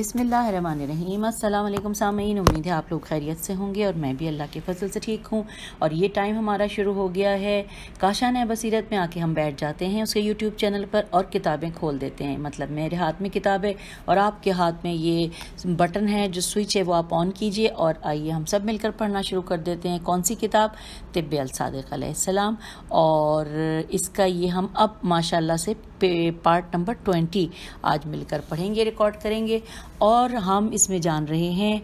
बिसमीम अल्लाम सामीन उम्मीद है आप लोग खैरियत से होंगे और मैं भी अल्लाह के फजल से ठीक हूँ और ये टाइम हमारा शुरू हो गया है काशा नए बसीरत में आके हम बैठ जाते हैं उसके यूट्यूब चैनल पर और किताबें खोल देते हैं मतलब मेरे हाथ में किताब है और आपके हाथ में ये बटन है जो स्विच है वो आप ऑन कीजिए और आइए हम सब मिलकर पढ़ना शुरू कर देते हैं कौन सी किताब तिब्ब अलसादक और इसका ये हम अब माशाला से पार्ट नंबर ट्वेंटी आज मिलकर पढ़ेंगे रिकॉर्ड करेंगे और हम इसमें जान रहे हैं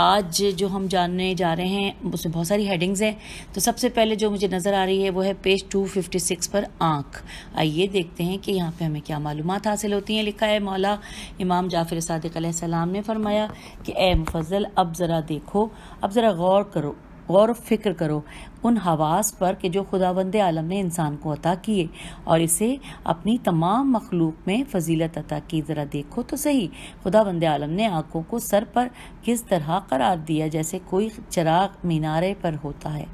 आज जो हम जानने जा रहे हैं उसमें बहुत सारी हेडिंग्स हैं तो सबसे पहले जो मुझे नज़र आ रही है वो है पेज 256 पर आँख आइए देखते हैं कि यहाँ पे हमें क्या मालूम हासिल होती हैं लिखा है मौला इमाम जाफिर सदक सलाम ने फरमाया कि ए मुफजल अब ज़रा देखो अब ज़रा गौर करो गौर फिक्र करो उन हवास पर कि जो खुदावंद आलम ने इंसान को अता किए और इसे अपनी तमाम मखलूक में फजीलत अता की ज़रा देखो तो सही खुदावंद आलम ने आँखों को सर पर किस तरह करार दिया जैसे कोई चराग मीनारे पर होता है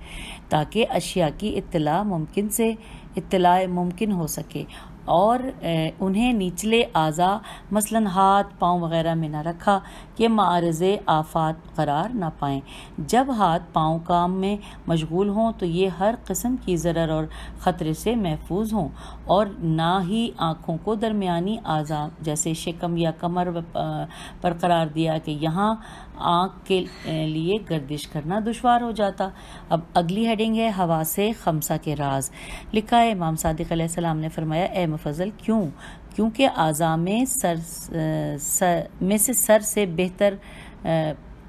ताकि अशिया की इतला मुमकिन से इतला मुमकिन हो सके और उन्हें निचले अज़ा मसलन हाथ पाँव वगैरह में ना रखा कि मारज आफात करार ना पाएँ जब हाथ पाँव काम में मशगूल हों तो ये हर कस्म की ज़रर और ख़तरे से महफूज हों और ना ही आँखों को दरमिया अज़ा जैसे शिकम या कमर पर करार दिया कि यहाँ आँख के लिए गर्दिश करना दुशवार हो जाता अब अगली हेडिंग है हवा से खमसा के राज लिखा है इमाम सादिक सलाम ने फरमाया ए मफजल क्यों क्योंकि आज़ा में सर, सर में से सर से बेहतर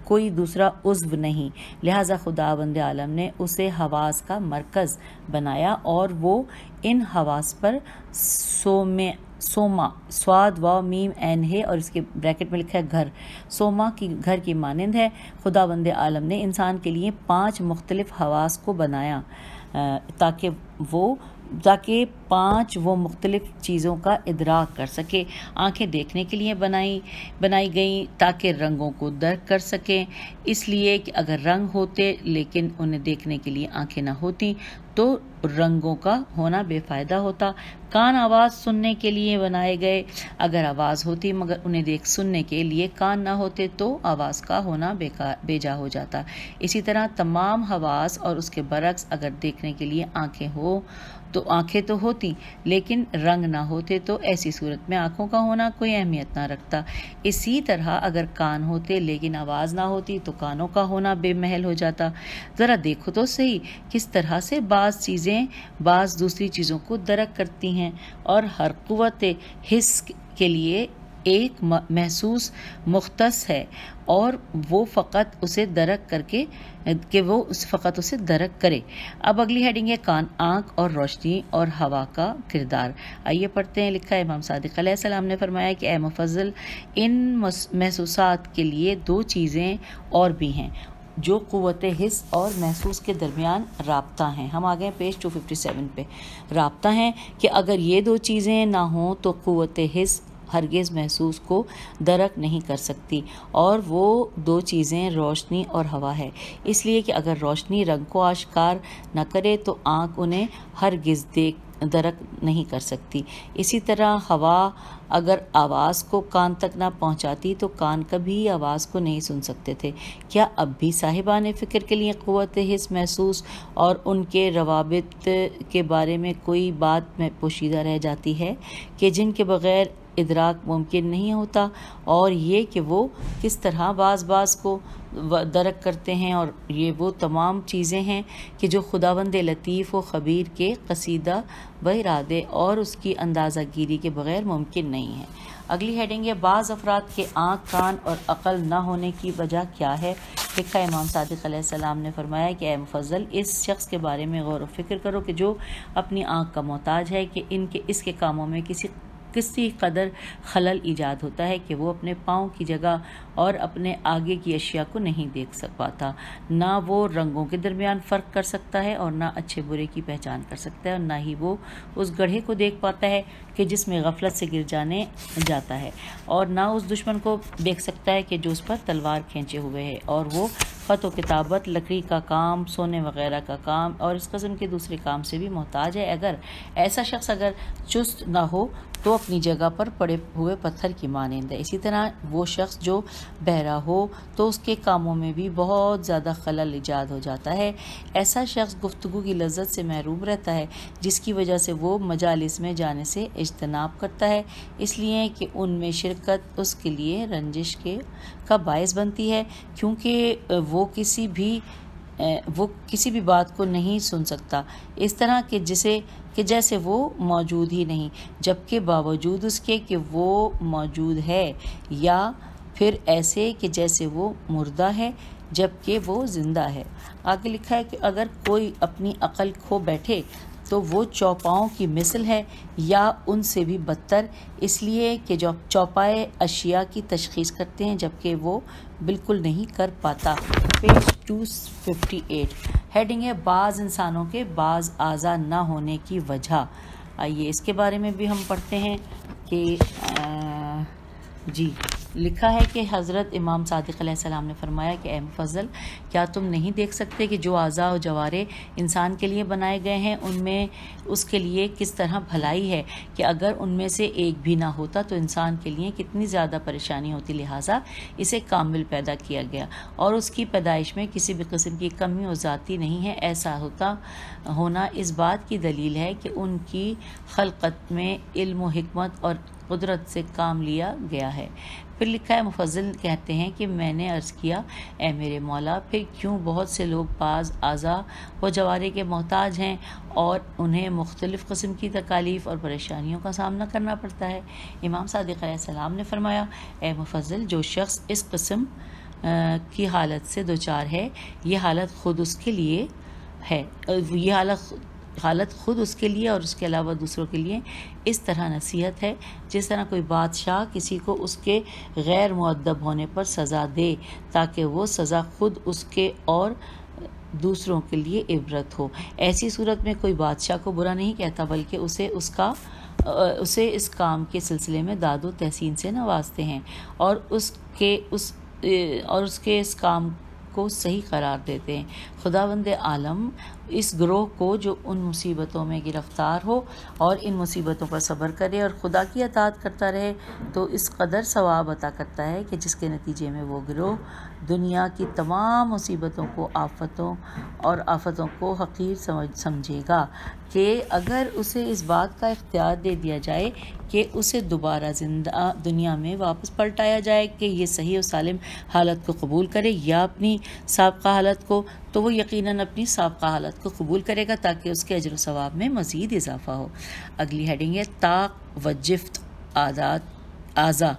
कोई दूसरा उज्व नहीं लिहाजा खुदा बंद आलम ने उसे हवास का मरकज़ बनाया और वो इन हवास पर सोम सोमा स्वाद व मीम एन है और इसके ब्रैकेट में लिखा है घर सोमा की घर की मानंद है खुदा बंद आलम ने इंसान के लिए पांच मुख्तलिफ हवास को बनाया ताकि वो ताकि पांच वो मुख्तलिफ चीज़ों का इदराक कर सके आंखें देखने के लिए बनाई बनाई गई ताकि रंगों को दर्क कर सकें इसलिए कि अगर रंग होते लेकिन उन्हें देखने के लिए आंखें ना होती तो रंगों का होना बेफायदा होता कान आवाज़ सुनने के लिए बनाए गए अगर आवाज़ होती मगर उन्हें देख सुनने के लिए कान ना होते तो आवाज़ का होना बेकार बेजा हो जाता इसी तरह तमाम हवास और उसके बरक्स अगर देखने के लिए आंखें हो तो आंखें तो होती लेकिन रंग ना होते तो ऐसी सूरत में आंखों का होना कोई अहमियत ना रखता इसी तरह अगर कान होते लेकिन आवाज़ ना होती तो कानों का होना बेमहल हो जाता ज़रा देखो तो सही किस तरह से बाज़ चीज़ें बाज़ दूसरी चीज़ों को दरक करती हैं और हर कुत हिस्स के लिए एक महसूस मुख्तस है और वो फ़कत उसे दरक करके कि वो उस फ़क्त उसे दरक करे अब अगली हेडिंग है कान आँख और रोशनी और हवा का किरदार आइए पढ़ते हैं लिखा है इमाम सादिक सलाम ने फरमाया कि ए मुफजल इन महसूस के लिए दो चीज़ें और भी हैं जो क़वत हिस्स और महसूस के दरमियान रबता हैं हम आ गए पेज सेवन पर रबता हैं कि अगर ये दो चीज़ें ना हों तो क़वत हिस्स हरगिज़ महसूस को दरक नहीं कर सकती और वो दो चीज़ें रोशनी और हवा है इसलिए कि अगर रोशनी रंग को आश्कार न करे तो आँख उन्हें हरगिज़ देख दरक नहीं कर सकती इसी तरह हवा अगर आवाज़ को कान तक ना पहुंचाती तो कान कभी आवाज़ को नहीं सुन सकते थे क्या अब भी साहिबान फ़िक्र के लिए क़वत हिस्स महसूस और उनके रवाबित के बारे में कोई बात में पोशीदा रह जाती है कि जिनके बग़ैर इदराक मुमकिन नहीं होता और ये कि वो किस तरह बाज़ बाज़ को दरक करते हैं और ये वो तमाम चीज़ें हैं कि जो खुदाबंद लतीफ़ व ख़बीर के कसीदा व इरादे और उसकी अंदाज़ा गिरी के बग़ैर मुमकिन नहीं है अगली हेडिंग है बाज़ अफराद के आँख कान और अकल न होने की वजह क्या है लिखा इमाम सदक ने फरमाया कि ए मुफजल इस शख्स के बारे में गौर व फिक्र करो कि जो अपनी आँख का मोहताज है कि इनके इसके कामों में किसी किसी कदर खलल ईजाद होता है कि वो अपने पाँव की जगह और अपने आगे की अशिया को नहीं देख सक पाता ना वो रंगों के दरमियान फ़र्क कर सकता है और ना अच्छे बुरे की पहचान कर सकता है और ना ही वो उस गढ़े को देख पाता है कि जिसमें गफलत से गिर जाने जाता है और ना उस दुश्मन को देख सकता है कि जो उस पर तलवार खींचे हुए है और वो ख़त व किताबत लकड़ी का काम सोने वगैरह का काम और इस कस्म के दूसरे काम से भी मोहताज है अगर ऐसा शख्स अगर चुस्त ना हो तो अपनी जगह पर पड़े हुए पत्थर की मानंद है इसी तरह वो शख्स जो बहरा हो तो उसके कामों में भी बहुत ज़्यादा खलल ईजाद हो जाता है ऐसा शख्स गुफ्तु की लज्जत से महरूम रहता है जिसकी वजह से वो मजालस में जाने से इजतनाब करता है इसलिए कि उनमें शिरकत उसके लिए रंजिश के का बायस बनती है क्योंकि वो किसी भी वो किसी भी बात को नहीं सुन सकता इस तरह के जिसे कि जैसे वो मौजूद ही नहीं जबकि बावजूद उसके कि वो मौजूद है या फिर ऐसे कि जैसे वो मुर्दा है जबकि वो ज़िंदा है आगे लिखा है कि अगर कोई अपनी अकल खो बैठे तो वो चौपाओं की मिसल है या उनसे भी बदतर इसलिए कि जो चौपाए अशिया की तशखीस करते हैं जबकि वो बिल्कुल नहीं कर पाता page two fifty eight heading है बाज़ इंसानों के बाज़ आज़ा ना होने की वजह आइए इसके बारे में भी हम पढ़ते हैं कि जी लिखा है कि हज़रत इमाम सदक सलाम ने फरमाया कि अहम फजल क्या तुम नहीं देख सकते कि जो आज़ा और जवारे इंसान के लिए बनाए गए हैं उनमें उसके लिए किस तरह भलाई है कि अगर उनमें से एक भी ना होता तो इंसान के लिए कितनी ज़्यादा परेशानी होती लिहाजा इसे कामिल पैदा किया गया और उसकी पैदाइश में किसी भी कस्म की कमी और ज़ाती नहीं है ऐसा होता होना इस बात की दलील है कि उनकी खलकत में इल्म हमत और कुदरत से काम लिया गया है फिर लिखा है मुफजल कहते हैं कि मैंने अर्ज़ किया ए मेरे मौला फिर क्यों बहुत से लोग बाज आज़ा व जवारे के मोहताज हैं और उन्हें मुख्तलिफ़ कस्म की तकालीफ़ और परेशानियों का सामना करना पड़ता है इमाम सदक सलाम ने फरमाया ए मुफजल जो शख्स इस कस्म की हालत से दो चार है ये हालत ख़ुद उसके लिए है ये हालत हालत ख़ुद उसके लिए और उसके अलावा दूसरों के लिए इस तरह नसीहत है जिस तरह कोई बादशाह किसी को उसके गैर मुद्दब होने पर सज़ा दे ताकि वो सज़ा खुद उसके और दूसरों के लिए इबरत हो ऐसी सूरत में कोई बादशाह को बुरा नहीं कहता बल्कि उसे उसका उसे इस काम के सिलसिले में दादो तहसीन से नवाजते हैं और उसके उस और उसके इस काम को सही करार देते हैं खुदा बंद आलम इस ग्रोह को जो उन मुसीबतों में गिरफ्तार हो और इन मुसीबतों पर सब्र करे और खुदा की अतात करता रहे तो इस कदर सवाब अता करता है कि जिसके नतीजे में वो ग्रोह दुनिया की तमाम मुसीबतों को आफतों और आफतों को हकीर समझ समझेगा कि अगर उसे इस बात का इख्तियार दे दिया जाए कि उसे दोबारा जिंदा दुनिया में वापस पलटाया जाए कि ये सही और सालिम हालत को कबूल करे या अपनी सबका हालत को तो वो यकीनन अपनी सबका हालत को कबूल करेगा ताकि उसके अजर सवाब में मज़ीद इजाफा हो अगली हेडिंग है ताक व जिफ्त आदात आज़ा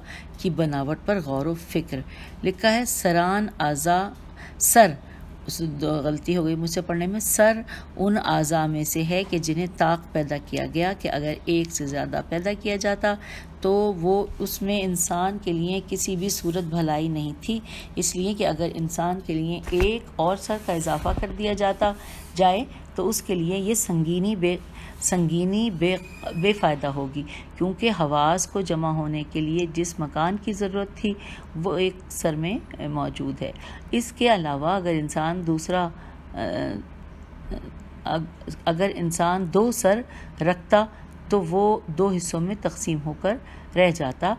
की बनावट पर गौर व फिक्र लिखा है सरान आज़ा सर उस गलती हो गई मुझसे पढ़ने में सर उन अज़ा में से है कि जिन्हें ताक पैदा किया गया कि अगर एक से ज़्यादा पैदा किया जाता तो वो उसमें इंसान के लिए किसी भी सूरत भलाई नहीं थी इसलिए कि अगर इंसान के लिए एक और सर का इजाफा कर दिया जाता जाए तो उसके लिए ये संगीनी बे संगीनी बे बेफ़ायदा होगी क्योंकि हवास को जमा होने के लिए जिस मकान की ज़रूरत थी वो एक सर में मौजूद है इसके अलावा अगर इंसान दूसरा अगर इंसान दो सर रखता तो वो दो हिस्सों में तकसीम होकर रह जाता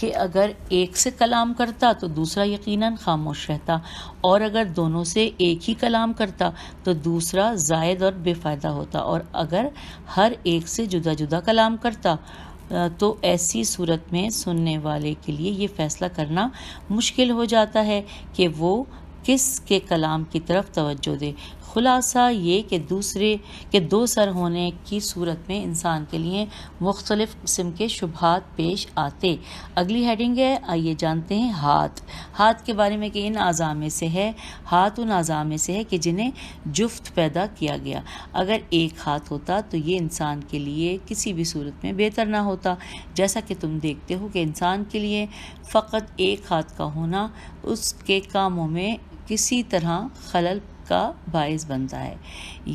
कि अगर एक से कलाम करता तो दूसरा यकीनन खामोश रहता और अगर दोनों से एक ही कलाम करता तो दूसरा जायद और बेफ़ायदा होता और अगर हर एक से जुदा जुदा कलाम करता तो ऐसी सूरत में सुनने वाले के लिए ये फ़ैसला करना मुश्किल हो जाता है कि वो किस के कलाम की तरफ तवज्जो दे खुलासा ये कि दूसरे के दो सर होने की सूरत में इंसान के लिए मुख्तलिफ़ किस्म के शुभात पेश आते अगली हेडिंग है आइए जानते हैं हाथ हाथ के बारे में कि इन अज़ा में से है हाथ उन अज़ा में से है कि जिन्हें जुफ्त पैदा किया गया अगर एक हाथ होता तो ये इंसान के लिए किसी भी सूरत में बेहतर ना होता जैसा कि तुम देखते हो कि इंसान के लिए फ़कत एक हाथ का होना उसके कामों में किसी तरह खलल का बायस बनता है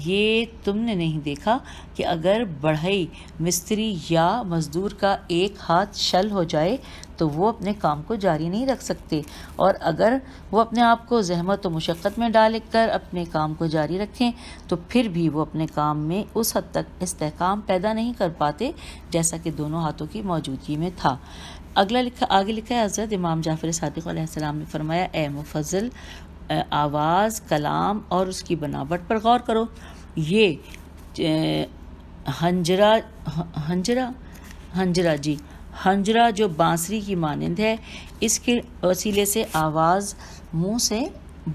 ये तुमने नहीं देखा कि अगर बढ़ई मिस्त्री या मज़दूर का एक हाथ शल हो जाए तो वो अपने काम को जारी नहीं रख सकते और अगर वो अपने आप को जहमत व मशक्क़त में डाल कर अपने काम को जारी रखें तो फिर भी वो अपने काम में उस हद तक इस्तेकाम पैदा नहीं कर पाते जैसा कि दोनों हाथों की मौजूदगी में था अगला लिखा आगे लिखा है हज़रत इमाम जाफ़र सदक़ ने फरमाया ए मुफ़ल आवाज़ कलाम और उसकी बनावट पर गौर करो ये हंजरा हंजरा हंजरा जी हंजरा जो बांसुरी की मानंद है इसके वसीले से आवाज़ मुंह से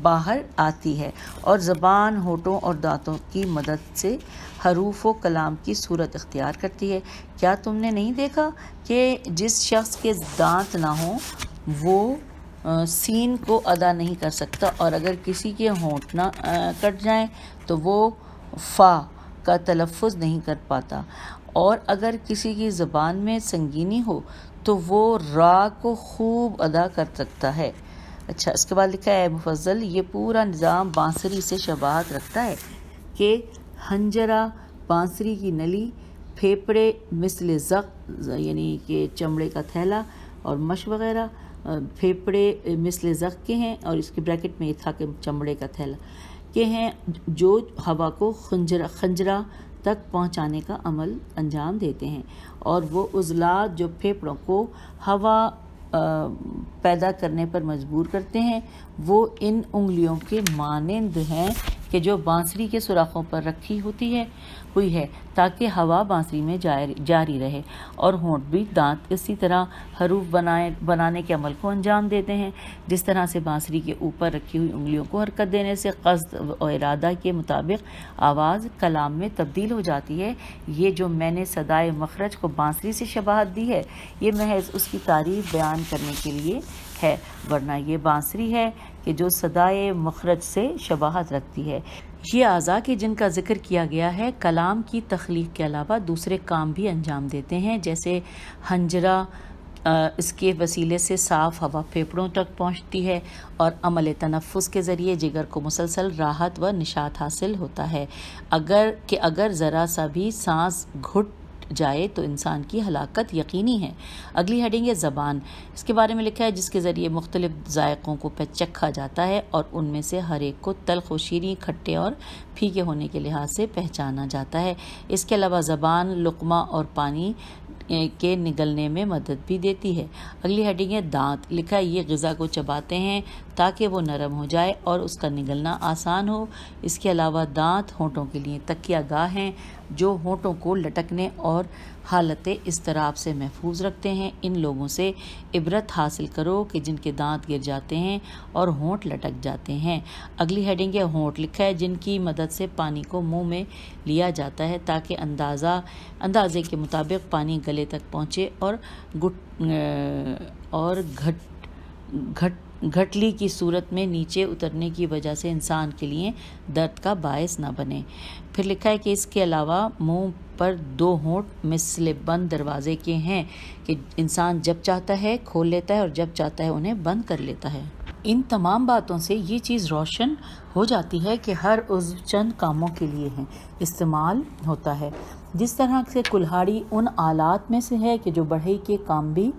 बाहर आती है और ज़बान होठों और दांतों की मदद से हरूफ व कलाम की सूरत अख्तियार करती है क्या तुमने नहीं देखा कि जिस शख्स के दांत ना हों वो सीन को अदा नहीं कर सकता और अगर किसी के होंठ ना कट जाएं तो वो फ़ा का तलफ़ नहीं कर पाता और अगर किसी की ज़बान में संगीनी हो तो वो रा को खूब अदा कर सकता है अच्छा इसके बाद लिखा है मुफजल ये पूरा निज़ाम बांसुरी से शबाहत रखता है कि हंजरा बांसुरी की नली फेफड़े मिसल जख यानी कि चमड़े का थैला और मश वगैरह फेफड़े मिसल जख के हैं और इसके ब्रैकेट में था कि चमड़े का थैला के हैं जो हवा को खंजरा खंजरा तक पहुंचाने का अमल अंजाम देते हैं और वो उजला जो फेफड़ों को हवा पैदा करने पर मजबूर करते हैं वो इन उंगलियों के मानंद हैं कि जो बांसुरी के सुराखों पर रखी होती है हुई है ताकि हवा बांसुरी में जारी रहे और होंठ भी दांत इसी तरह हरूफ बनाए बनाने के अमल को अंजाम देते हैं जिस तरह से बांसुरी के ऊपर रखी हुई उंगलियों को हरकत देने से कस्द और इरादा के मुताबिक आवाज़ कलाम में तब्दील हो जाती है ये जो मैंने सदाए मखरज को बांसुरी से शबाहत दी है ये महज उसकी तारीफ बयान करने के लिए है वरना ये बांसुरी है कि जो सदाए मखरज से शबाहत रखती है ये अज़ा के जिनका जिक्र किया गया है कलाम की तख्लीक के अलावा दूसरे काम भी अंजाम देते हैं जैसे हंजरा इसके वसीले से साफ़ हवा फेफड़ों तक पहुंचती है और अमल तनफ़ के ज़रिए जिगर को मुसलसल राहत व निशात हासिल होता है अगर कि अगर ज़रा सा भी सांस घुट जाए तो इंसान की हलाकत यकीनी है अगली हेडिंग है ज़बान इसके बारे में लिखा है जिसके ज़रिए मुख्तलिफ जायकों को चखा जाता है और उनमें से हर एक को तलख व शीरी खट्टे और फीके होने के लिहाज से पहचाना जाता है इसके अलावा ज़बान लुकमा और पानी के निगलने में मदद भी देती है अगली हेडिंग है दांत लिखा है ये गज़ा को चबाते हैं ताकि वो नरम हो जाए और उसका निगलना आसान हो इसके अलावा दांत होंठों के लिए तकिया गाह हैं जो होंठों को लटकने और हालत इसतराब से महफूज रखते हैं इन लोगों से इबरत हासिल करो कि जिनके दांत गिर जाते हैं और होंठ लटक जाते हैं अगली हेडिंग है होंठ लिखा है जिनकी मदद से पानी को मुंह में लिया जाता है ताकि अंदाज़ा अंदाजे के मुताबिक पानी गले तक पहुँचे और गुट और घट घट घटली की सूरत में नीचे उतरने की वजह से इंसान के लिए दर्द का बायस ना बने फिर लिखा है कि इसके अलावा मुंह पर दो होंठ मिसले बंद दरवाजे के हैं कि इंसान जब चाहता है खोल लेता है और जब चाहता है उन्हें बंद कर लेता है इन तमाम बातों से ये चीज़ रोशन हो जाती है कि हर उस चंद कामों के लिए हैं इस्तेमाल होता है जिस तरह से कुल्हाड़ी उन आलात में से है कि जो बढ़ई के काम भी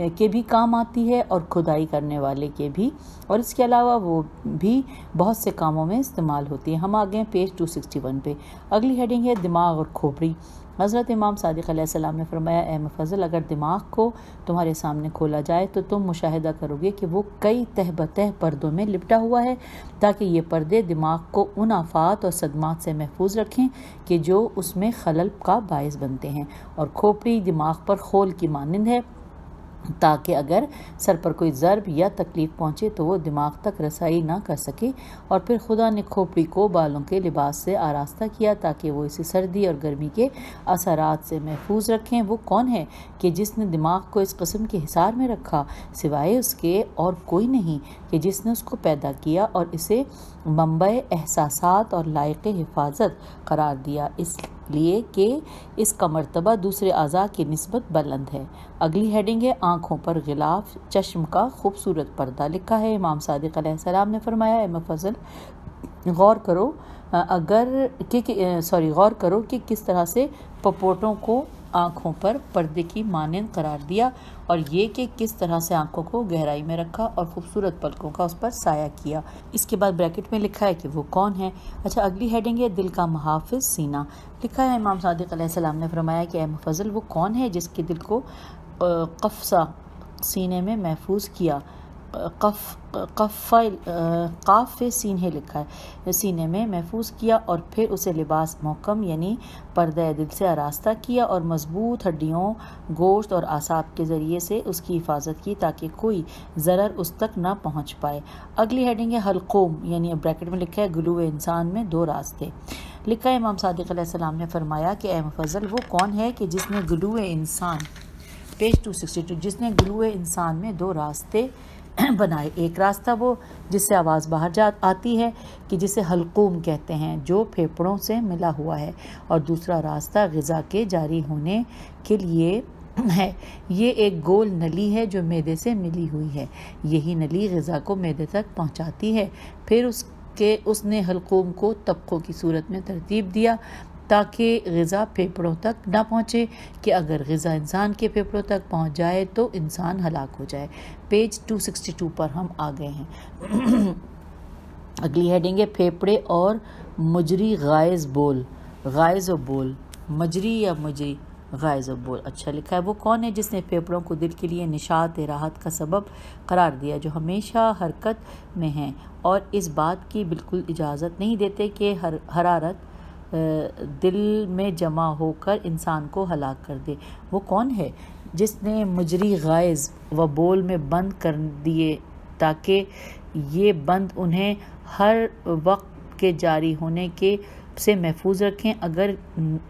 के भी काम आती है और खुदाई करने वाले के भी और इसके अलावा वो भी बहुत से कामों में इस्तेमाल होती है हम आ गए पेज 261 पे अगली हेडिंग है दिमाग और खोपड़ी हज़रत इमाम सादिक सलाम ने फरमाया ए फजल अगर दिमाग को तुम्हारे सामने खोला जाए तो तुम मुशाहिदा करोगे कि वो कई तह बतह पर्दों में लिपटा हुआ है ताकि ये पर्दे दिमाग को उन आफात और सदमात से महफूज रखें कि जो उसमें खलल का बायस बनते हैं और खोपड़ी दिमाग पर खोल की मानंद है ताकि अगर सर पर कोई ज़रब या तकलीफ़ पहुँचे तो वो दिमाग तक रसाई ना कर सके और फिर खुदा ने खोपड़ी को बालों के लिबास से आरास्ता किया ताकि वो इसे सर्दी और गर्मी के असरात से महफूज रखें वो कौन है कि जिसने दिमाग को इस कस्म के हिसार में रखा सिवाय उसके और कोई नहीं कि जिसने उसको पैदा किया और इसे मुंबई एहसास और लायक हिफाजत करार दिया इस लिए कि इसका मरतबा दूसरे अज़ा की नस्बत बुलंद है अगली हेडिंग है आँखों पर गिलाफ चश्म का खूबसूरत पर्दा लिखा है इमाम सदक ने फरमाया फजल गौर करो अगर कि, कि सॉरी गौर करो कि किस तरह से पपोटों को आँखों पर पर्दे की मानंद करार दिया और ये कि किस तरह से आँखों को गहराई में रखा और खूबसूरत पलकों का उस पर साया किया इसके बाद ब्रैकेट में लिखा है कि वो कौन है अच्छा अगली हेडिंग है दिल का महाफ़ सीना लिखा है इमाम सदक सलाम ने फरमाया कि अहम फजल वो कौन है जिसके दिल को कफ़सा सीने में महफूज किया कफ काफ़ सीने लिखा है सीने में महफूज किया और फिर उसे लिबास मोहकम यानी पर्दा दिल से आरास्ता किया और मजबूत हड्डियों गोश्त और आसाब के ज़रिए से उसकी हिफाजत की ताकि कोई ज़रर उस तक ना पहुँच पाए अगली हेडिंग है हलकोम यानी ब्रैकेट में लिखा है गलू इंसान में दो रास्ते लिखा है इमाम सदक ने फरमाया कि अहम फजल वो कौन है कि जिसने गलू इंसान पेज टू सिक्सटी टू जिसने गलू इंसान में दो रास्ते बनाए एक रास्ता वो जिससे आवाज़ बाहर जा आती है कि जिसे हलकूम कहते हैं जो फेफड़ों से मिला हुआ है और दूसरा रास्ता गज़ा के जारी होने के लिए है ये एक गोल नली है जो मैदे से मिली हुई है यही नली गज़ा को मैदे तक पहुंचाती है फिर उस के उसने हलकूम को तबकों की सूरत में तरतीब दिया ताकि गज़ा फेफड़ों तक ना पहुँचे कि अगर गज़ा इंसान के फेफड़ों तक पहुँच जाए तो इंसान हलाक हो जाए पेज 262 पर हम आ गए हैं अगली हेडिंग है फेफड़े और मजरी गायज़ बोल गायज़ बोल मजरी या मजरी गायज बोल अच्छा लिखा है वो कौन है जिसने फेफड़ों को दिल के लिए निशात राहत का सबब करार दिया जो हमेशा हरकत में हैं और इस बात की बिल्कुल इजाज़त नहीं देते कि हर हरारत दिल में जमा होकर इंसान को हलाक कर दे वो कौन है जिसने मुजरी गायज़ व बोल में बंद कर दिए ताकि ये बंद उन्हें हर वक्त के जारी होने के से महफूज रखें अगर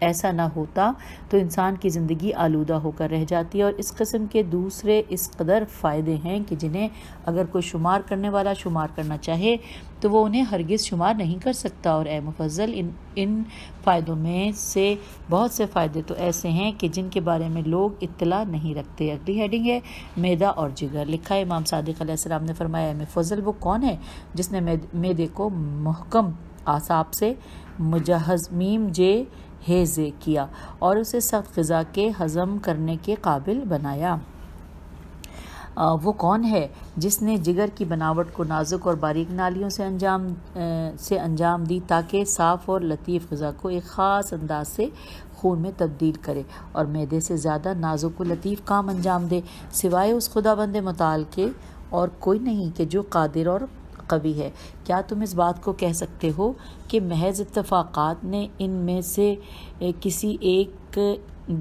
ऐसा ना होता तो इंसान की ज़िंदगी आलूदा होकर रह जाती है और इस कस्म के दूसरे इस कदर फ़ायदे हैं कि जिन्हें अगर कोई शुमार करने वाला शुमार करना चाहे तो वो उन्हें हरगिज़ शुमार नहीं कर सकता और ए मुफजल इन इन फ़ायदों में से बहुत से फ़ायदे तो ऐसे हैं कि जिनके बारे में लोग इतला नहीं रखते अगली हेडिंग है मैदा और जिगर लिखा है इमाम सदक ने फरमाया एम फजल वो कौन है जिसने मैदे को महकम आसाब से मुजहमीम जे हेज़ किया और उसे सख्त गज़ा के हज़म करने के काबिल बनाया आ, वो कौन है जिसने जिगर की बनावट को नाजुक और बारीक नालियों से अंजाम आ, से अंजाम दी ताकि साफ़ और लतीफ़ गज़ा को एक ख़ास अंदाज से खून में तब्दील करे और मैदे से ज़्यादा नाजुक लतीफ़ काम अंजाम दे सिवाय उस खुदा बंद मताल के और कोई नहीं कि जो कादिर और कवि है क्या तुम इस बात को कह सकते हो कि महज इतफाक़ात ने इन में से किसी एक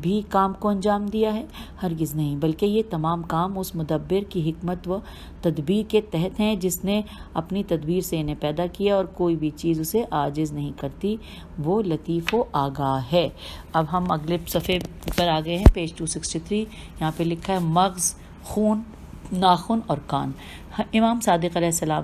भी काम को अंजाम दिया है हरगिज़ नहीं बल्कि ये तमाम काम उस मुदब्बर की हमत व तदबीर के तहत हैं जिसने अपनी तदबीर से इन्हें पैदा किया और कोई भी चीज़ उसे आजिज़ नहीं करती वो लतीफ़ व आगाह है अब हम अगले सफ़े पर आ गए हैं पेज टू सिक्सटी थ्री यहाँ पर लिखा है मग़ खून नाखून और कान हाँ, इमाम सादिक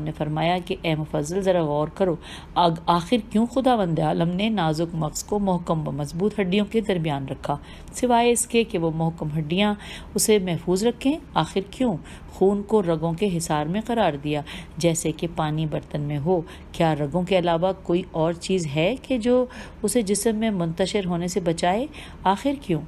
ने फरमाया कि ए मुफजल ज़रा गौर करो आग आखिर क्यों खुदा वंद आलम ने नाजुक मक्स को महकम व मजबूत हड्डियों के दरमियान रखा सिवाय इसके कि वो महकम हड्डियाँ उसे महफूज रखें आखिर क्यों खून को रगों के हिसार में करार दिया जैसे कि पानी बर्तन में हो क्या रगों के अलावा कोई और चीज़ है कि जो उसे जिसम में मुंतशर होने से बचाए आखिर क्यों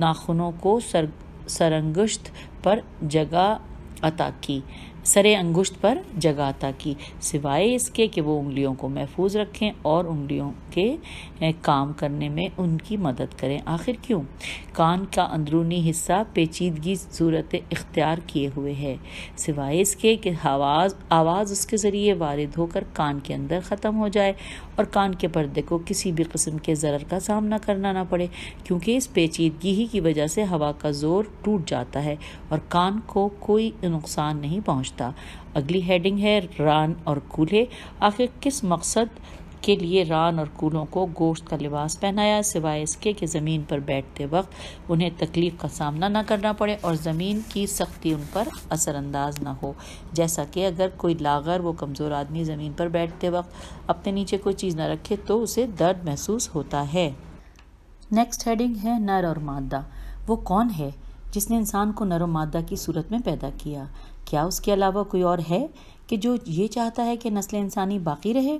नाखूनों को सर सरंगश्त पर जगह ataque सरे अंगुश्त पर जगाता की सिवाय इसके कि वो उंगलियों को महफूज रखें और उंगलियों के काम करने में उनकी मदद करें आखिर क्यों कान का अंदरूनी हिस्सा पेचीदगी सूरत इख्तियार किए हुए है सिवाय इसके कि आवाज़ आवाज़ उसके ज़रिए वारद होकर कान के अंदर ख़त्म हो जाए और कान के पर्दे को किसी भी कस्म के ज़र का सामना करना ना पड़े क्योंकि इस पेचीदगी ही की वजह से हवा का ज़ोर टूट जाता है और कान को कोई नुकसान नहीं पहुँच रिश्ता अगली हेडिंग है रान और कूल्हे आखिर किस मकसद के लिए रान और कूलों को गोश्त का लिबास पहनाया सिवाय इसके कि ज़मीन पर बैठते वक्त उन्हें तकलीफ़ का सामना ना करना पड़े और ज़मीन की सख्ती उन पर असरानंदाज ना हो जैसा कि अगर कोई लागर वो कमज़ोर आदमी ज़मीन पर बैठते वक्त अपने नीचे कोई चीज़ ना रखे तो उसे दर्द महसूस होता है नेक्स्ट हेडिंग है नर और मादा वो कौन है जिसने इंसान को नर और मादा की सूरत में पैदा किया क्या उसके अलावा कोई और है कि जो ये चाहता है कि नस्ल इंसानी बाकी रहे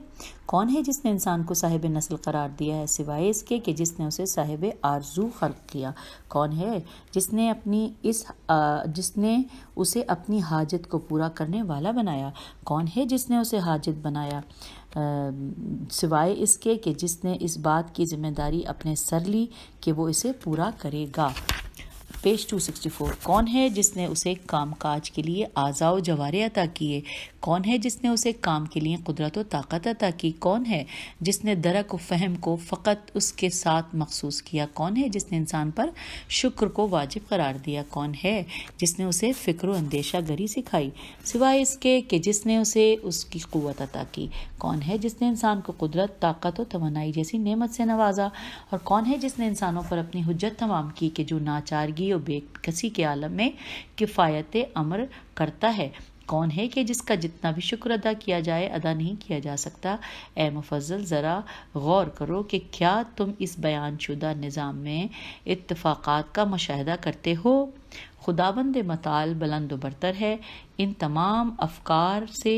कौन है जिसने इंसान को साहिब नस्ल करार दिया है सिवाय इसके कि जिसने उसे साहिब आरजू खल किया कौन है जिसने अपनी इस आ, जिसने उसे अपनी हाजत को पूरा करने वाला बनाया कौन है जिसने उसे हाजत बनाया सिवाय इसके कि जिसने इस बात की ज़िम्मेदारी अपने सर ली कि वो इसे पूरा करेगा पेज 264 कौन है जिसने उसे कामकाज के लिए आज़ाव जवारे अता किए कौन है जिसने उसे काम के लिए कुदरत व ताकत अता की कौन है जिसने दरक व फहम को फ़कत उसके साथ मखसूस किया कौन है जिसने इंसान पर शुक्र को वाजिब करार दिया कौन है जिसने उसे फ़िक्र अंदेशा गरी सिखाई सिवाय इसके कि जिसने उसे उसकी क़वत अता की कौन है जिसने इंसान को कुदरत ताकत और तोनाई जैसी नमत से नवाजा और कौन है जिसने इंसानों पर अपनी हजत तमाम की कि जो नाचारगी और बेकसी के आलम में किफ़ायत अमर करता है कौन है कि जिसका जितना भी शुक्र अदा किया जाए अदा नहीं किया जा सकता ए मुफजल ज़रा गौर करो कि क्या तुम इस बयान शुदा निज़ाम में इतफ़ाक़ात का मुशाह करते हो खुदाबंद मताल बुलंद बरतर है इन तमाम अफकार से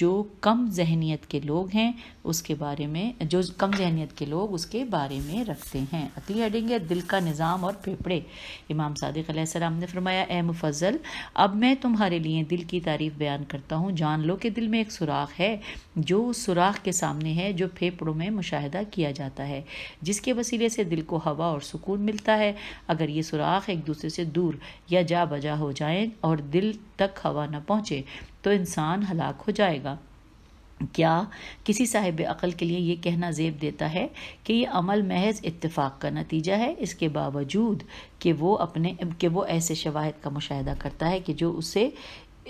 जो कम जहनीत के लोग हैं उसके बारे में जो कम जहनीत के लोग उसके बारे में रखते हैं अगली हेडिंग है दिल का निज़ाम और फेफड़े इमाम सादिक सलाम ने फरमाया ए मुफजल अब मैं तुम्हारे लिए दिल की तारीफ बयान करता हूँ जान लो कि दिल में एक सुराख है जो उस सुराख के सामने है जो फेफड़ों में मुशाहिदा किया जाता है जिसके वसीले से दिल को हवा और सुकून मिलता है अगर ये सुराख एक दूसरे से दूर या जा बजा हो जाए और दिल तक हवा न पहुँचे तो इंसान हलाक हो जाएगा क्या किसी साहिब अकल के लिए ये कहना जेब देता है कि ये अमल महज इत्तेफाक का नतीजा है इसके बावजूद कि वो अपने कि वो ऐसे शवाहद का मुशाह करता है कि जो उसे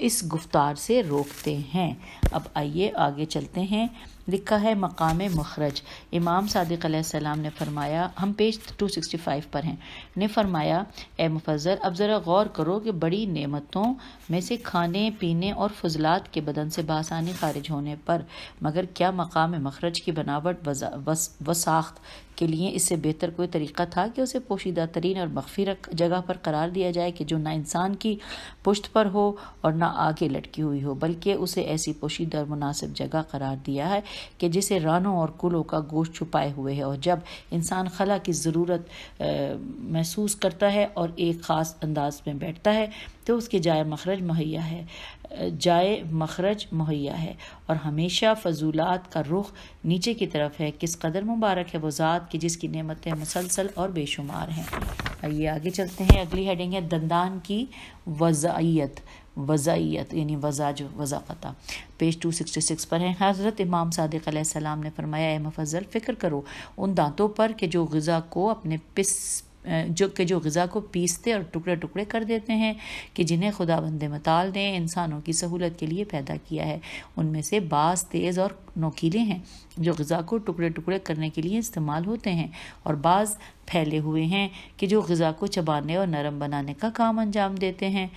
इस गुफ्तार से रोकते हैं अब आइए आगे चलते हैं लिखा है मकाम मखरज इमाम सादिक सलाम ने फरमाया हम पेज 265 पर हैं ने फरमाया ए मुफजल अब ज़रा गौर करो कि बड़ी नेमतों में से खाने पीने और फजलात के बदन से बासानी खारिज होने पर मगर क्या मकाम मखरज की बनावट वसाख्त के लिए इससे बेहतर कोई तरीका था कि उसे पोशीदा तरीन और मख्फी जगह पर करार दिया जाए कि जो ना इंसान की पुश्त पर हो और ना आगे लटकी हुई हो बल्कि उसे ऐसी पोशीदा और मुनासिब जगह करार दिया है कि जिसे रानों और कुलों का गोश्त छुपाए हुए है और जब इंसान खला की ज़रूरत महसूस करता है और एक ख़ास अंदाज में बैठता है तो उसके जाय मखरज मुहैया है जाए मखरज मुहैया है और हमेशा फजूलात का रुख नीचे की तरफ है किस कदर मुबारक है वो ज़ात की जिसकी नेमतें मुसलसल और बेशुमार हैं आइए आगे चलते हैं अगली हेडिंग है दंदान की वज़ाइत वज़ाइत यानी वज़ा जो पेज टू पेज 266 पर हैं हज़रत इमाम सादिक सलाम ने फरमाया ए मफजल फ़िक्र करो उन दांतों पर कि जो गज़ा को अपने पिस जो के जो गज़ा को पीसते और टुकड़े टुकड़े कर देते हैं कि जिन्हें खुदा बंद मताल ने इंसानों की सहूलत के लिए पैदा किया है उनमें से बास तेज़ और नोकीले हैं जो गज़ा को टुकड़े टुकड़े करने के लिए इस्तेमाल होते हैं और बाज़ फैले हुए हैं कि जो गज़ा को चबाने और नरम बनाने का काम अंजाम देते हैं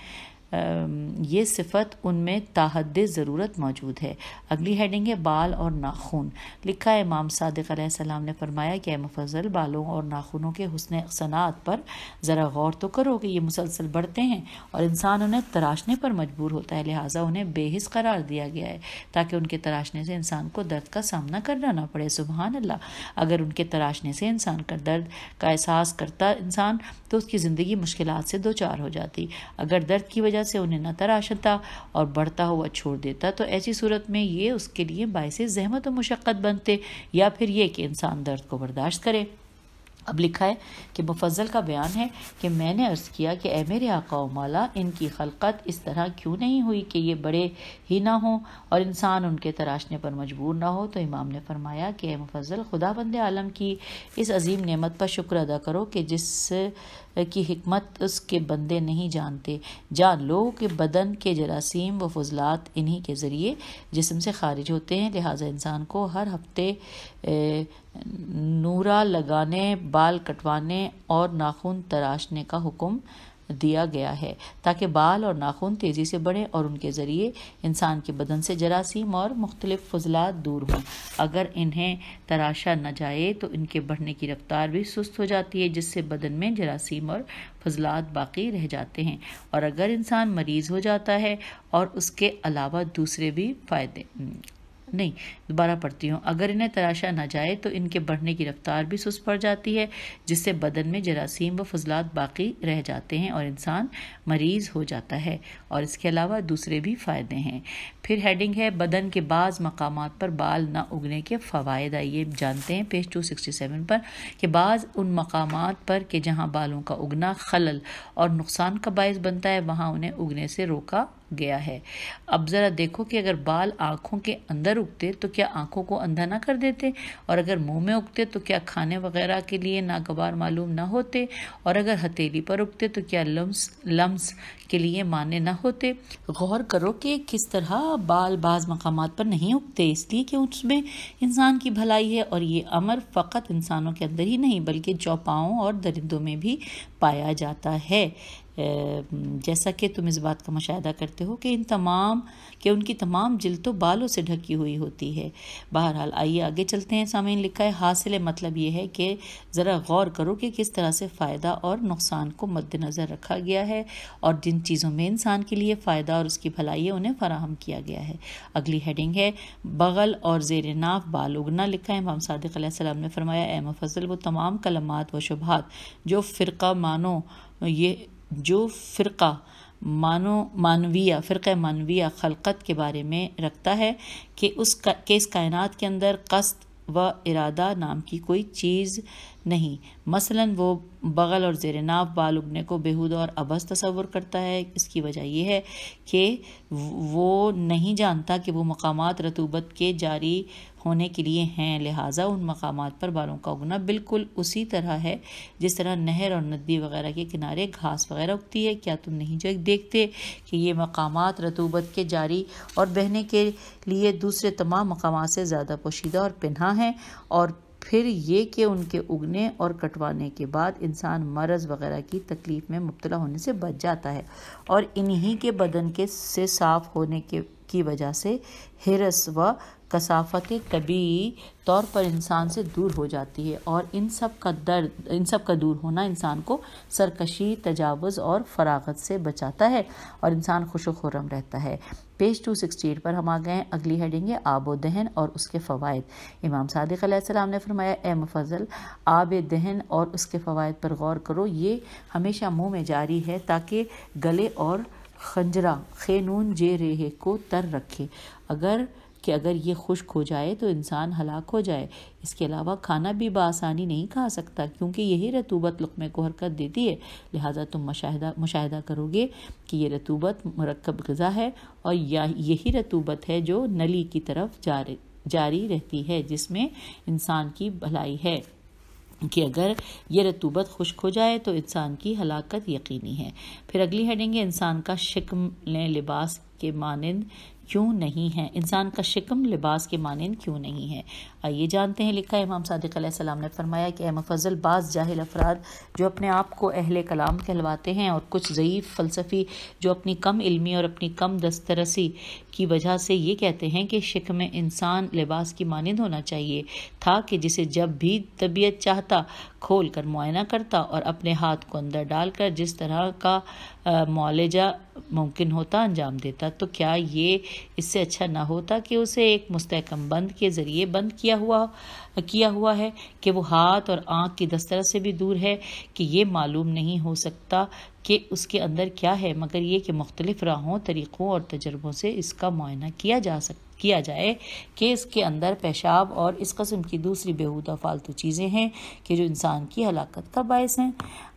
ये सिफत उनमें तहद ज़रूरत मौजूद है अगली हेडिंग है बाल और नाखून लिखा है इमाम सादक सलाम ने फरमाया कि मुफजल बालों और नाखूनों के हसन अक्सनात पर ज़रा गौर तो करो कि ये मुसलसल बढ़ते हैं और इंसान उन्हें तराशने पर मजबूर होता है लिहाजा उन्हें बेहिस करार दिया गया है ताकि उनके तराशने से इंसान को दर्द का सामना करना ना पड़े सुबह अल्लाह अगर उनके तराशने से इंसान का दर्द का एहसास करता इंसान तो उसकी ज़िंदगी मुश्किल से दो चार हो जाती अगर दर्द की वजह वजह से उन्हें तराशता और बढ़ता हुआ छोड़ देता तो ऐसी सूरत में ये उसके लिए बायस जहमत व मशक्क़त बनते या फिर ये कि इंसान दर्द को बर्दाश्त करे अब लिखा है कि मुफजल का बयान है कि मैंने अर्ज़ किया कि ए मेरे आका माला इनकी खलकत इस तरह क्यों नहीं हुई कि ये बड़े ही ना हों और इंसान उनके तराशने पर मजबूर ना हो तो इमाम ने फरमाया कि ए मुफजल खुदा बंद आलम की इस अजीम नेमत पर शुक्र अदा करो कि जिस की हमत उसके बंदे नहीं जानते जान लो कि बदन के जरासीम व फजलात इन्हीं के ज़रिए जिसम से खारिज होते हैं लिहाजा इंसान को हर हफ्ते नूरा लगाने बाल कटवाने और नाखून तराशने का हुक्म दिया गया है ताकि बाल और नाखून तेज़ी से बढ़ें और उनके ज़रिए इंसान के बदन से जरासीम और मुख्तलिफ फजलात दूर हों अगर इन्हें तराशा न जाए तो इनके बढ़ने की रफ्तार भी सुस्त हो जाती है जिससे बदन में जरासीम और फजलात बाकी रह जाते हैं और अगर इंसान मरीज़ हो जाता है और उसके अलावा दूसरे भी फ़ायदे नहीं दोबारा पढ़ती हूँ अगर इन्हें तराशा ना जाए तो इनके बढ़ने की रफ्तार भी सुस्त पड़ जाती है जिससे बदन में जरासीम व फजलात बाकी रह जाते हैं और इंसान मरीज हो जाता है और इसके अलावा दूसरे भी फ़ायदे हैं फिर हेडिंग है बदन के बाज़ मकाम पर बाल ना उगने के फ़वाद आइए जानते हैं पेज टू सिक्सटी सेवन पर कि बाज़ उन मकाम पर कि जहाँ बालों का उगना खलल और नुकसान का बायस बनता है वहाँ उन्हें उगने से रोका गया है अब ज़रा देखो कि अगर बाल आँखों के अंदर उगते तो क्या आँखों को अंधा ना कर देते और अगर मुंह में उगते तो क्या खाने वगैरह के लिए नागवार मालूम ना होते और अगर हथेली पर उगते तो क्या लम्स लम्स के लिए माने ना होते गौर करो कि किस तरह बाल बाज़ मकाम पर नहीं उगते इसलिए कि उसमें इंसान की भलाई है और ये अमर फ़कत इंसानों के अंदर ही नहीं बल्कि चौपाओं और दरिंदों में भी पाया जाता है जैसा कि तुम इस बात का मुशाह करते हो कि इन तमाम कि उनकी तमाम जिल तो बालों से ढकी हुई होती है बहरहाल आइए आगे चलते हैं सामीन लिखा है हासिल मतलब ये है कि ज़रा गौर करो कि किस तरह से फ़ायदा और नुकसान को मद्दनज़र रखा गया है और जिन चीज़ों में इंसान के लिए फ़ायदा और उसकी भलाई है उन्हें फराहम किया गया है अगली हेडिंग है बगल और जेर नाफ बाल उगना लिखा है इमाम सादिक ने फरमाया एम मफजल वो तमाम कलमात व शुभात जो फ़िरका मानो ये जो फ़िरका मानो मानवीय फ़िरक़ मानवीय खलकत के बारे में रखता है कि उस के इस कायनात के अंदर कस्त व इरादा नाम की कोई चीज़ नहीं मसलन वो बगल और जेर नाव बाल उगने को बेहूद और अबस तस्वर करता है इसकी वजह यह है कि वो नहीं जानता कि वो मकाम रतूबत के जारी होने के लिए हैं लिहाजा उन मकाम पर बालों का उगना बिल्कुल उसी तरह है जिस तरह नहर और नदी वगैरह के किनारे घास वगैरह उगती है क्या तुम नहीं जो देखते कि ये मकाम रतूबत के जारी और बहने के लिए दूसरे तमाम मकाम से ज़्यादा पोशीदा और पिन्हा हैं और फिर ये कि उनके उगने और कटवाने के बाद इंसान मरज़ वगैरह की तकलीफ़ में मुबतला होने से बच जाता है और इन्हीं के बदन के से साफ़ होने के की वजह से हिरस व कसाफत तबी तौर पर इंसान से दूर हो जाती है और इन सब का दर्द इन सब का दूर होना इंसान को सरकशी तजावज़ और फरागत से बचाता है और इंसान खुश खुरम रहता है पेज 268 पर हम आ गए हैं अगली हेडिंग है आबो दहन और उसके फ़वाद इमाम सादिक सलाम ने फरमाया ए मफजल आब दहन और उसके फ़वाद पर गौर करो ये हमेशा मुँह में जारी है ताकि गले और खंजरा नून जे रेहे को तर रखे अगर कि अगर ये खुश्क हो जाए तो इंसान हलाक हो जाए इसके अलावा खाना भी बसानी नहीं खा सकता क्योंकि यही रतूबत लकमे को हरकत देती है लिहाजा तुम मुशाह मुशाह करोगे कि ये रतूबत मरकब गज़ा है और या यही रतूबत है जो नली की तरफ जा जारी रहती है जिसमें इंसान की भलाई है कि अगर ये रतूबत खुश्क हो जाए तो इंसान की हलाकत यकीनी है फिर अगली हेडिंग इंसान का शिकम लिबास के मानंद क्यों नहीं है इंसान का शिकम लिबास के मानंद क्यों नहीं है आइए जानते हैं लिखा है इमाम सदक सलाम ने फरमाया कि अहम फजल बाज़ जाहिल अफराद जो अपने आप को अहल कलाम कहलवाते हैं और कुछ ज़यीफ़ फ़लसफ़ी जो अपनी कम इलमी और अपनी कम दस्तरसी की वजह से ये कहते हैं कि शिकम इंसान लिबास की मानंद होना चाहिए था कि जिसे जब भी तबीयत चाहता खोल कर मुआयना करता और अपने हाथ को अंदर डालकर जिस तरह का मुआलजा मुमकिन होता अंजाम देता तो क्या ये इससे अच्छा ना होता कि उसे एक मुस्तकम बंद के ज़रिए बंद किया हुआ किया हुआ है कि वो हाथ और आँख की दस्तरस से भी दूर है कि ये मालूम नहीं हो सकता कि उसके अंदर क्या है मगर ये कि मुख्तलिफ राहों तरीक़ों और तजर्बों से इसका मुआयना किया जा सक किया जाए कि इसके अंदर पेशाब और इस कस्म की दूसरी बेहूदा फालतू चीज़ें हैं कि जो इंसान की हलाकत का बायस हैं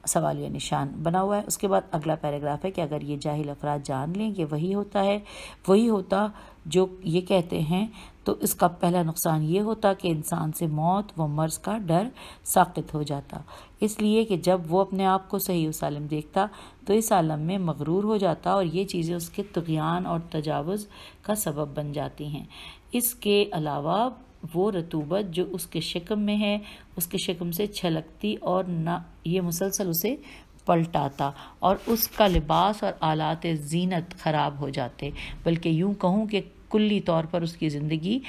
सवाल या निशान बना हुआ है उसके बाद अगला पैराग्राफ है कि अगर ये जाहिल अफराद जान लें कि वही होता है वही होता जो ये कहते हैं तो इसका पहला नुकसान ये होता कि इंसान से मौत व मर्ज का डर साकित हो जाता इसलिए कि जब वो अपने आप को सही वसालम देखता तो इस आलम में मगरूर हो जाता और ये चीज़ें उसके तगयान और तजावज़ का सबब बन जाती हैं इसके अलावा वो रतूबत जो उसके शिकम में है उसके शिकम से छलकती और ना ये मुसलसल उसे पलटाता और उसका लिबास और आलात जीनत ख़राब हो जाते बल्कि यूँ कहूँ कि कुल्ली तौर पर उसकी ज़िंदगी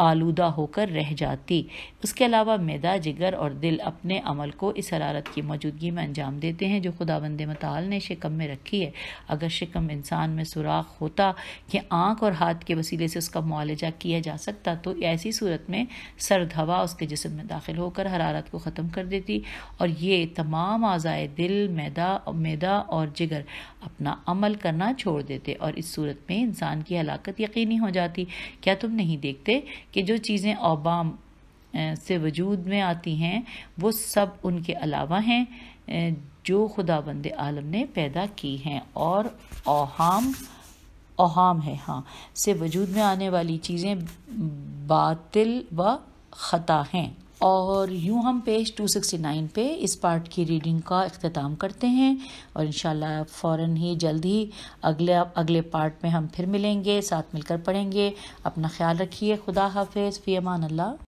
आलूदा होकर रह जाती उसके अलावा मैदा जिगर और दिल अपने अमल को इस हरारत की मौजूदगी में अंजाम देते हैं जो खुदा बंद मताल ने शिकम में रखी है अगर शिकम इंसान में सुराख होता कि आँख और हाथ के वसीले से उसका मुआलजा किया जा सकता तो ऐसी सूरत में सर्द हवा उसके जिसम में दाखिल होकर हरारत को ख़त्म कर देती और ये तमाम आज़ाए दिल मैदा मैदा और जिगर अपना अमल करना छोड़ देते और इस सूरत में इंसान की हलाकत यकीनी नहीं हो जाती क्या तुम नहीं देखते कि जो चीज़ें ओबाम से वजूद में आती हैं वो सब उनके अलावा हैं जो खुदा बंद आलम ने पैदा की हैं और ओहाम ओहाम है हाँ से वजूद में आने वाली चीज़ें बातिल व ख़ता हैं और यूँ हम पेज 269 पे इस पार्ट की रीडिंग का अख्ताम करते हैं और इन फ़ौर ही जल्द ही अगले अगले पार्ट में हम फिर मिलेंगे साथ मिलकर पढ़ेंगे अपना ख्याल रखिए खुदा हाफिज़ फ़ी अमान अल्लाह